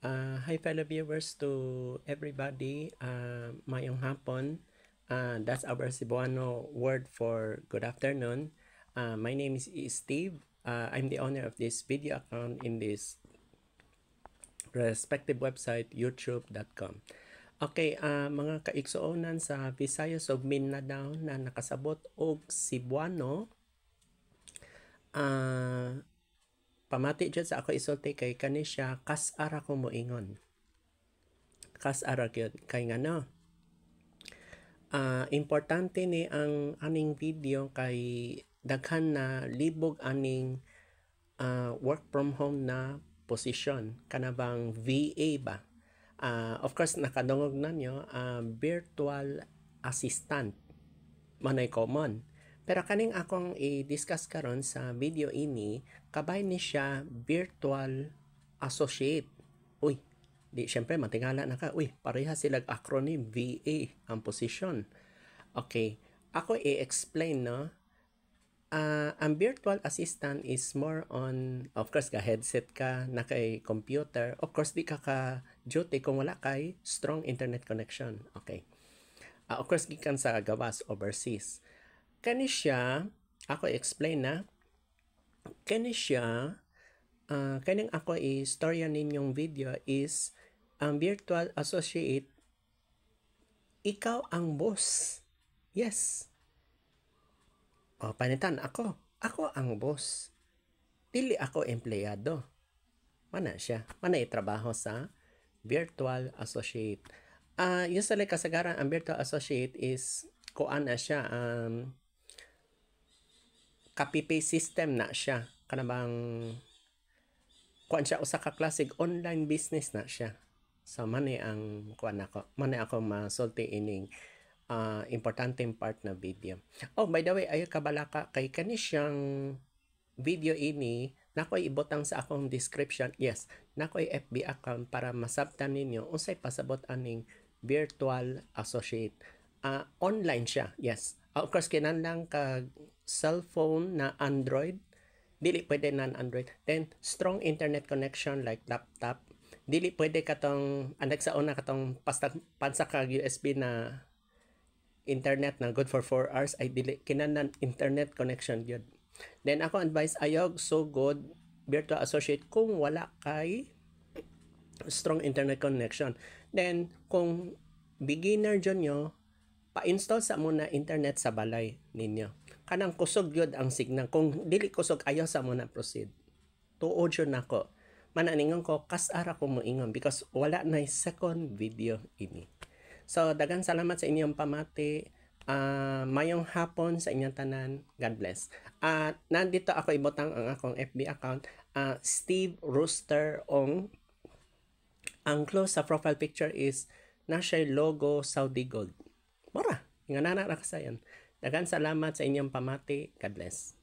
Uh, hi fellow viewers to everybody. Uh, mayong hapon. Uh, that's our Cebuano word for good afternoon. Uh, my name is Steve. Uh, I'm the owner of this video account in this respective website, youtube.com. Okay, uh, mga kaiksoonan sa Visayas of Mindanao na nakasabot og Cebuano, uh, Pamati jud sa ako isulti kay kani kas ara ko moingon. Kas ara gyud kay ngano. Uh, ah, importante ni ang aning video kay daghan na libog aning uh, work from home na position kanabang VA ba uh, of course nakadungog na nyo uh, virtual assistant manay common pero kaning akong i-discuss karon sa video ini, kabay ni siya virtual associate. Uy, di syempre matingala na ka. Uy, pareha sila acronym VA ang position. Okay, ako i-explain no. Uh, ang virtual assistant is more on, of course, ka-headset ka, na kay computer. Of course, di ka ka-duty kung wala kay strong internet connection. Okay. Uh, of course, gikan sa gawas overseas. Kani siya, ako explain na, kani siya, uh, ah, kaning ako i-storya ninyong video is ang um, virtual associate, ikaw ang boss. Yes. O, oh, panitan ako. Ako ang boss. Dili ako empleyado. Mana siya. Mana itrabaho sa virtual associate. Uh, ah, usually kasagaran ang virtual associate is kuan siya um, copy-paste system na siya. Kanabang kuan siya usa ka classic online business na siya. So mani ang kuan ako, mani ako masulti ining uh, importanteng part na video. Oh, by the way, ayo kabalaka kay kani siyang video ini nakoy ibutang sa akong description. Yes, nakoy FB account para masabtan ninyo unsay pasabot aning virtual associate. Uh, online siya. Yes. Of course kinahanglan kag cellphone na Android, dili pwede non-Android. Then, strong internet connection like laptop. Dili pwede katong, anak ah, sa una katong pasta, pansa ka USB na internet na good for 4 hours ay dili kinanan internet connection yun. Then ako advice ayog so good virtual associate kung wala kay strong internet connection. Then, kung beginner dyan nyo, pa-install sa muna internet sa balay ninyo kanang kusog yod ang signal kung dili kusog ayaw sa mo na proceed tuod yun nako mananingon ko kas ara ko moingon because wala na second video ini so dagan salamat sa inyong pamati uh, mayong hapon sa inyong tanan God bless at uh, nandito ako ibutang ang akong FB account uh, Steve Rooster Ong ang close sa profile picture is na siya logo Saudi Gold mora nga na nakasayan Dagan salamat sa inyong pamati. God bless.